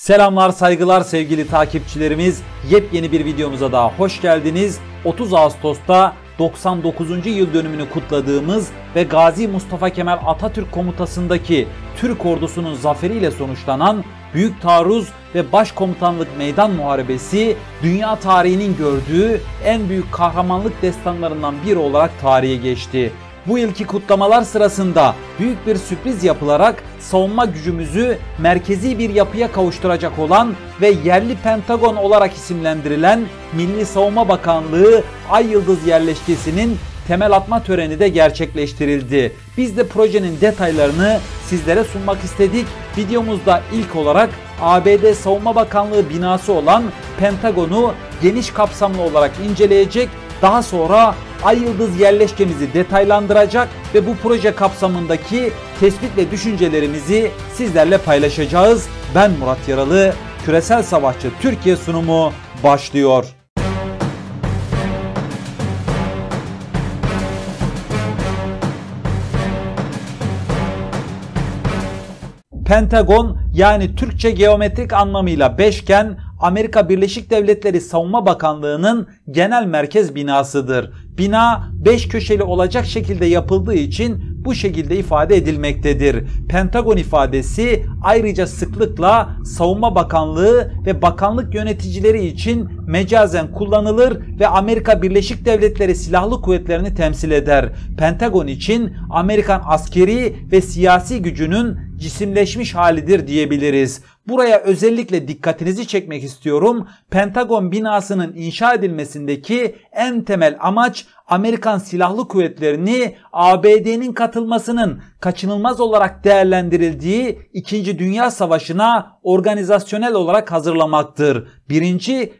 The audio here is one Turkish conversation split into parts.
Selamlar, saygılar sevgili takipçilerimiz. Yepyeni bir videomuza daha hoş geldiniz. 30 Ağustos'ta 99. yıl dönümünü kutladığımız ve Gazi Mustafa Kemal Atatürk komutasındaki Türk ordusunun zaferiyle sonuçlanan Büyük Taarruz ve Başkomutanlık Meydan Muharebesi dünya tarihinin gördüğü en büyük kahramanlık destanlarından biri olarak tarihe geçti. Bu yılki kutlamalar sırasında büyük bir sürpriz yapılarak savunma gücümüzü merkezi bir yapıya kavuşturacak olan ve yerli Pentagon olarak isimlendirilen Milli Savunma Bakanlığı Ay Yıldız yerleşkesinin temel atma töreni de gerçekleştirildi. Biz de projenin detaylarını sizlere sunmak istedik. Videomuzda ilk olarak ABD Savunma Bakanlığı binası olan Pentagon'u geniş kapsamlı olarak inceleyecek daha sonra Ay Yıldız yerleşkemizi detaylandıracak ve bu proje kapsamındaki tespit ve düşüncelerimizi sizlerle paylaşacağız. Ben Murat Yaralı, Küresel Savaşçı Türkiye sunumu başlıyor. Pentagon yani Türkçe geometrik anlamıyla beşgen Amerika Birleşik Devletleri Savunma Bakanlığı'nın genel merkez binasıdır. Bina 5 köşeli olacak şekilde yapıldığı için bu şekilde ifade edilmektedir. Pentagon ifadesi ayrıca sıklıkla Savunma Bakanlığı ve bakanlık yöneticileri için mecazen kullanılır ve Amerika Birleşik Devletleri Silahlı Kuvvetlerini temsil eder. Pentagon için Amerikan askeri ve siyasi gücünün cisimleşmiş halidir diyebiliriz. Buraya özellikle dikkatinizi çekmek istiyorum. Pentagon binasının inşa edilmesindeki en temel amaç Amerikan Silahlı Kuvvetleri'ni ABD'nin katılmasının kaçınılmaz olarak değerlendirildiği 2. Dünya Savaşı'na organizasyonel olarak hazırlamaktır. 1.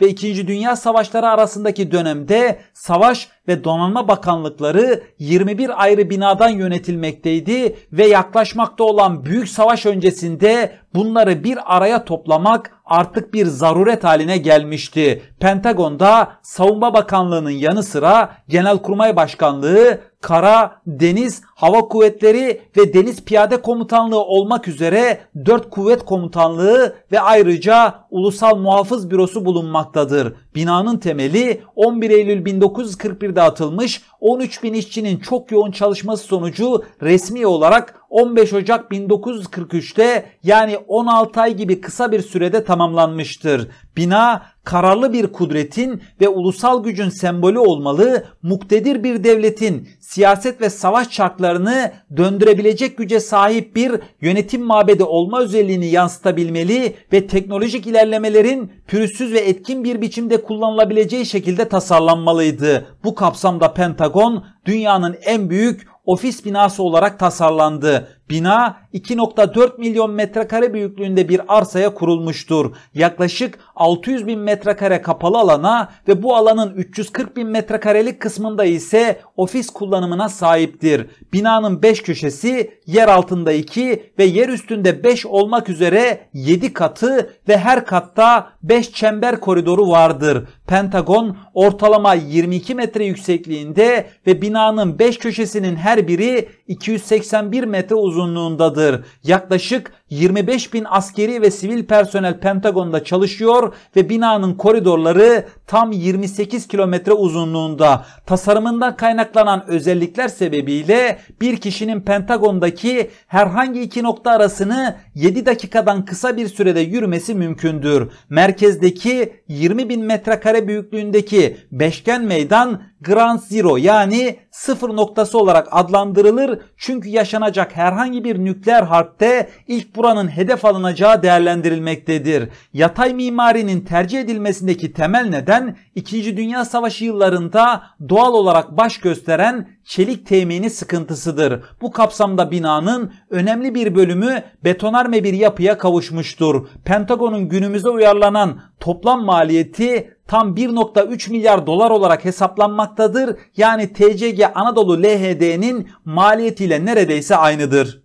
ve 2. Dünya Savaşları arasındaki dönemde savaş ve Donanma Bakanlıkları 21 ayrı binadan yönetilmekteydi ve yaklaşmakta olan büyük savaş öncesinde bunları bir araya toplamak artık bir zaruret haline gelmişti. Pentagon'da Savunma Bakanlığı'nın yanı sıra Genelkurmay Başkanlığı, Kara, Deniz, Hava Kuvvetleri ve Deniz Piyade Komutanlığı olmak üzere 4 kuvvet komutanlığı ve ayrıca Ulusal Muhafız Bürosu bulunmaktadır. Binanın temeli 11 Eylül 1941'de atılmış 13 bin işçinin çok yoğun çalışması sonucu resmi olarak 15 Ocak 1943'te yani 16 ay gibi kısa bir sürede tamamlanmıştır. Bina kararlı bir kudretin ve ulusal gücün sembolü olmalı, muktedir bir devletin siyaset ve savaş çarklarını döndürebilecek güce sahip bir yönetim mabedi olma özelliğini yansıtabilmeli ve teknolojik ilerlemelerin pürüzsüz ve etkin bir biçimde kullanılabileceği şekilde tasarlanmalıydı. Bu kapsamda Pentagon dünyanın en büyük ofis binası olarak tasarlandı. Bina 2.4 milyon metrekare büyüklüğünde bir arsaya kurulmuştur. Yaklaşık 600 bin metrekare kapalı alana ve bu alanın 340 bin metrekarelik kısmında ise ofis kullanımına sahiptir. Binanın 5 köşesi yer altında 2 ve yer üstünde 5 olmak üzere 7 katı ve her katta 5 çember koridoru vardır. Pentagon ortalama 22 metre yüksekliğinde ve binanın 5 köşesinin her biri 281 metre uzunluğundadır. Yaklaşık 25 bin askeri ve sivil personel Pentagon'da çalışıyor ve binanın koridorları tam 28 kilometre uzunluğunda. Tasarımından kaynaklanan özellikler sebebiyle bir kişinin Pentagon'daki herhangi iki nokta arasını 7 dakikadan kısa bir sürede yürümesi mümkündür. Merkezdeki 20 bin metrekare büyüklüğündeki beşgen meydan Grand Zero yani sıfır noktası olarak adlandırılır. Çünkü yaşanacak herhangi bir nükleer harpte ilk buranın hedef alınacağı değerlendirilmektedir. Yatay mimarinin tercih edilmesindeki temel neden 2. Dünya Savaşı yıllarında doğal olarak baş gösteren çelik temini sıkıntısıdır. Bu kapsamda binanın önemli bir bölümü betonarme bir yapıya kavuşmuştur. Pentagon'un günümüze uyarlanan toplam maliyeti tam 1.3 milyar dolar olarak hesaplanmaktadır. Yani TCG Anadolu LHD'nin maliyetiyle neredeyse aynıdır.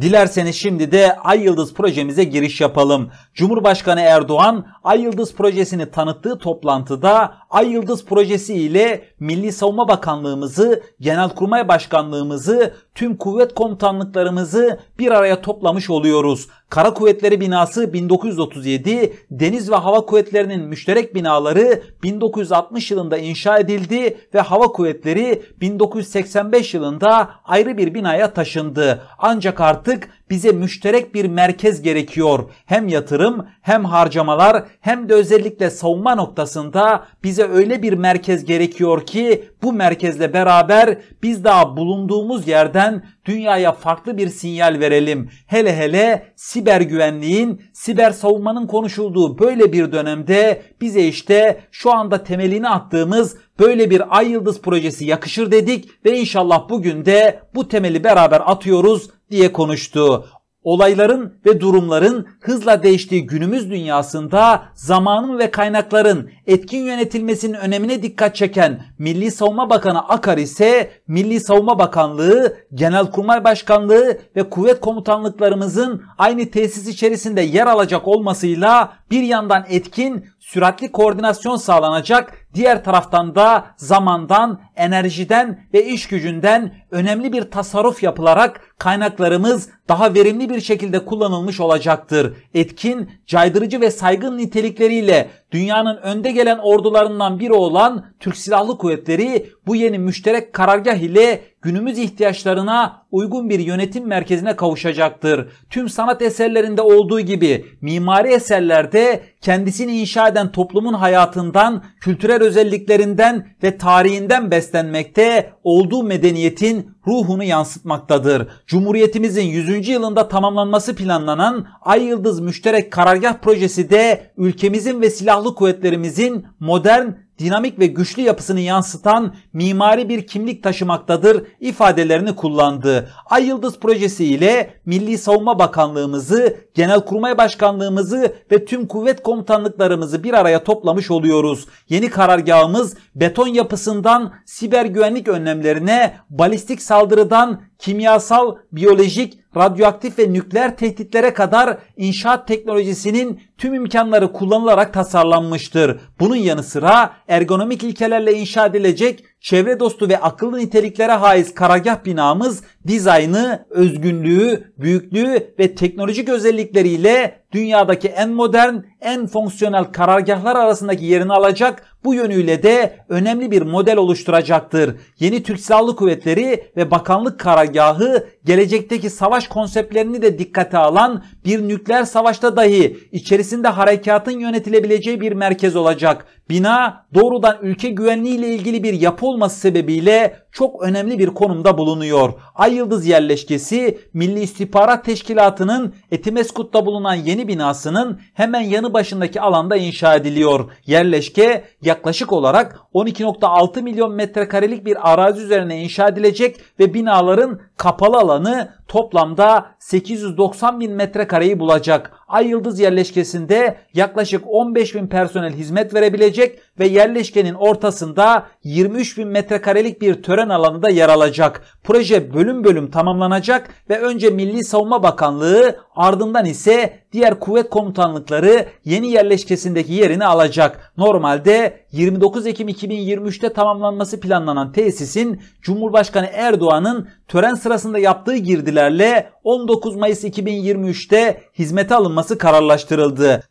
Dilerseniz şimdi de Ay Yıldız projemize giriş yapalım. Cumhurbaşkanı Erdoğan Ay Yıldız projesini tanıttığı toplantıda Ay Yıldız projesi ile Milli Savunma Bakanlığımızı, Genelkurmay Başkanlığımızı, tüm kuvvet komutanlıklarımızı bir araya toplamış oluyoruz. Kara Kuvvetleri binası 1937, Deniz ve Hava Kuvvetleri'nin müşterek binaları 1960 yılında inşa edildi ve Hava Kuvvetleri 1985 yılında ayrı bir binaya taşındı. Ancak artık artık bize müşterek bir merkez gerekiyor. Hem yatırım hem harcamalar hem de özellikle savunma noktasında bize öyle bir merkez gerekiyor ki bu merkezle beraber biz daha bulunduğumuz yerden dünyaya farklı bir sinyal verelim. Hele hele siber güvenliğin, siber savunmanın konuşulduğu böyle bir dönemde bize işte şu anda temelini attığımız Böyle bir Ay Yıldız projesi yakışır dedik ve inşallah bugün de bu temeli beraber atıyoruz diye konuştu. Olayların ve durumların hızla değiştiği günümüz dünyasında zamanın ve kaynakların etkin yönetilmesinin önemine dikkat çeken Milli Savunma Bakanı Akar ise Milli Savunma Bakanlığı, Genelkurmay Başkanlığı ve kuvvet komutanlıklarımızın aynı tesis içerisinde yer alacak olmasıyla bir yandan etkin, süratli koordinasyon sağlanacak Diğer taraftan da zamandan, enerjiden ve iş gücünden önemli bir tasarruf yapılarak kaynaklarımız daha verimli bir şekilde kullanılmış olacaktır. Etkin, caydırıcı ve saygın nitelikleriyle dünyanın önde gelen ordularından biri olan Türk Silahlı Kuvvetleri bu yeni müşterek karargah ile günümüz ihtiyaçlarına uygun bir yönetim merkezine kavuşacaktır. Tüm sanat eserlerinde olduğu gibi mimari eserlerde kendisini inşa eden toplumun hayatından, kültürel özelliklerinden ve tarihinden beslenmekte olduğu medeniyetin ruhunu yansıtmaktadır. Cumhuriyetimizin 100. yılında tamamlanması planlanan Ay Yıldız Müşterek Karargah Projesi de ülkemizin ve silahlı kuvvetlerimizin modern, dinamik ve güçlü yapısını yansıtan mimari bir kimlik taşımaktadır ifadelerini kullandı. Ay Yıldız projesi ile Milli Savunma Bakanlığımızı, Genelkurmay Başkanlığımızı ve tüm kuvvet komutanlıklarımızı bir araya toplamış oluyoruz. Yeni karargahımız beton yapısından siber güvenlik önlemlerine, balistik saldırıdan kimyasal, biyolojik, radyoaktif ve nükleer tehditlere kadar inşaat teknolojisinin tüm imkanları kullanılarak tasarlanmıştır. Bunun yanı sıra ergonomik ilkelerle inşa edilecek çevre dostu ve akıllı niteliklere haiz karagah binamız dizaynı, özgünlüğü, büyüklüğü ve teknolojik özellikleriyle dünyadaki en modern, en fonksiyonel karargahlar arasındaki yerini alacak bu yönüyle de önemli bir model oluşturacaktır. Yeni Türk Silahlı Kuvvetleri ve Bakanlık Karargahı gelecekteki savaş konseptlerini de dikkate alan bir nükleer savaşta dahi içerisinde harekatın yönetilebileceği bir merkez olacak. Bina doğrudan ülke güvenliği ile ilgili bir yapı olması sebebiyle çok önemli bir konumda bulunuyor. Ay Yıldız yerleşkesi Milli İstihbarat Teşkilatı'nın Etimeskut'ta bulunan yeni binasının hemen yanı başındaki alanda inşa ediliyor. Yerleşke yaklaşık olarak 12.6 milyon metrekarelik bir arazi üzerine inşa edilecek ve binaların kapalı alanı toplamda 890 bin metrekareyi bulacak. Ay Yıldız yerleşkesinde yaklaşık 15 bin personel hizmet verebilecek ve yerleşkenin ortasında 23 bin metrekarelik bir tören alanı da yer alacak. Proje bölüm bölüm tamamlanacak ve önce Milli Savunma Bakanlığı Ardından ise diğer kuvvet komutanlıkları yeni yerleşkesindeki yerini alacak. Normalde 29 Ekim 2023'te tamamlanması planlanan tesisin Cumhurbaşkanı Erdoğan'ın tören sırasında yaptığı girdilerle 19 Mayıs 2023'te hizmete alınması kararlaştırıldı.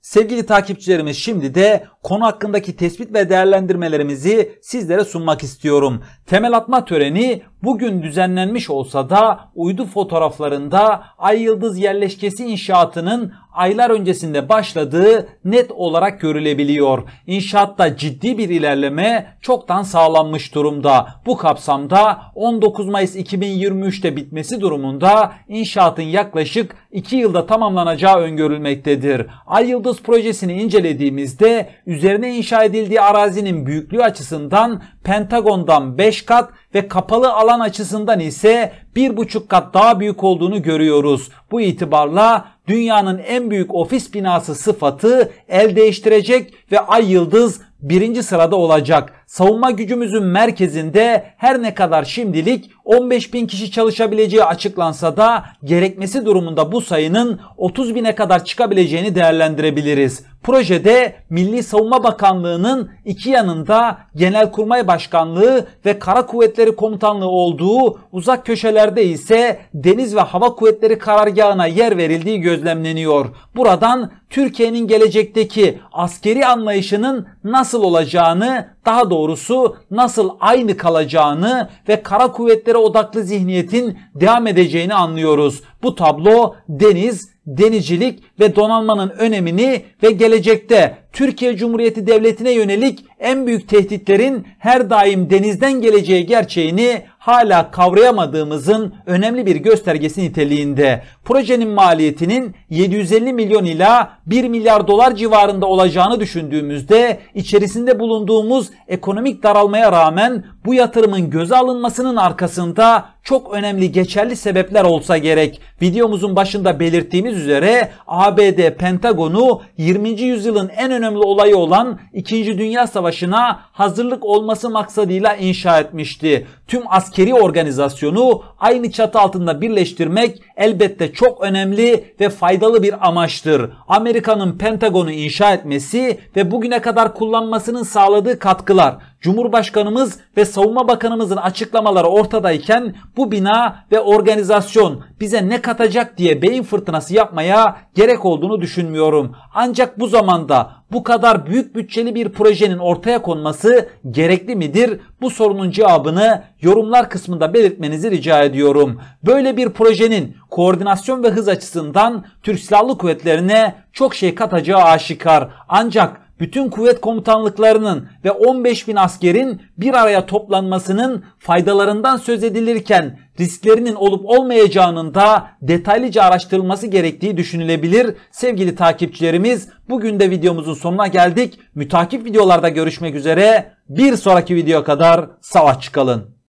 Sevgili takipçilerimiz şimdi de konu hakkındaki tespit ve değerlendirmelerimizi sizlere sunmak istiyorum. Temel atma töreni bugün düzenlenmiş olsa da uydu fotoğraflarında ay yıldız yerleşkesi inşaatının aylar öncesinde başladığı net olarak görülebiliyor. İnşaatta ciddi bir ilerleme çoktan sağlanmış durumda. Bu kapsamda 19 Mayıs 2023'te bitmesi durumunda inşaatın yaklaşık 2 yılda tamamlanacağı öngörülmektedir. Ay Yıldız projesini incelediğimizde üzerine inşa edildiği arazinin büyüklüğü açısından Pentagon'dan 5 kat ve kapalı alan açısından ise bir buçuk kat daha büyük olduğunu görüyoruz. Bu itibarla dünyanın en büyük ofis binası sıfatı el değiştirecek ve ay yıldız birinci sırada olacak savunma gücümüzün merkezinde her ne kadar şimdilik 15 bin kişi çalışabileceği açıklansa da gerekmesi durumunda bu sayının 30 bine kadar çıkabileceğini değerlendirebiliriz. Projede Milli Savunma Bakanlığı'nın iki yanında Genelkurmay Başkanlığı ve Kara Kuvvetleri Komutanlığı olduğu uzak köşelerde ise Deniz ve Hava Kuvvetleri karargahına yer verildiği gözlemleniyor. Buradan Türkiye'nin gelecekteki askeri anlayışının nasıl olacağını daha doğrusu nasıl aynı kalacağını ve kara kuvvetlere odaklı zihniyetin devam edeceğini anlıyoruz. Bu tablo deniz, denizcilik ve donanmanın önemini ve gelecekte Türkiye Cumhuriyeti Devleti'ne yönelik en büyük tehditlerin her daim denizden geleceği gerçeğini hala kavrayamadığımızın önemli bir göstergesi niteliğinde. Projenin maliyetinin 750 milyon ila 1 milyar dolar civarında olacağını düşündüğümüzde içerisinde bulunduğumuz ekonomik daralmaya rağmen bu yatırımın göze alınmasının arkasında çok önemli geçerli sebepler olsa gerek. Videomuzun başında belirttiğimiz üzere ABD Pentagon'u 20. yüzyılın en önemli olayı olan 2. Dünya Savaşı'na hazırlık olması maksadıyla inşa etmişti. Tüm askeri organizasyonu aynı çatı altında birleştirmek elbette çok önemli ve faydalı bir amaçtır. Amerika'nın Pentagon'u inşa etmesi ve bugüne kadar kullanmasının sağladığı katkılar Cumhurbaşkanımız ve Savunma Bakanımızın açıklamaları ortadayken bu bina ve organizasyon bize ne katacak diye beyin fırtınası yapmaya gerek olduğunu düşünmüyorum. Ancak bu zamanda bu kadar büyük bütçeli bir projenin ortaya konması gerekli midir? Bu sorunun cevabını yorumlar kısmında belirtmenizi rica ediyorum. Böyle bir projenin koordinasyon ve hız açısından Türk Silahlı Kuvvetlerine çok şey katacağı aşikar. Ancak bütün kuvvet komutanlıklarının ve 15 bin askerin bir araya toplanmasının faydalarından söz edilirken risklerinin olup olmayacağının da detaylıca araştırılması gerektiği düşünülebilir. Sevgili takipçilerimiz bugün de videomuzun sonuna geldik. Mütakip videolarda görüşmek üzere. Bir sonraki video kadar savaş çıkalım.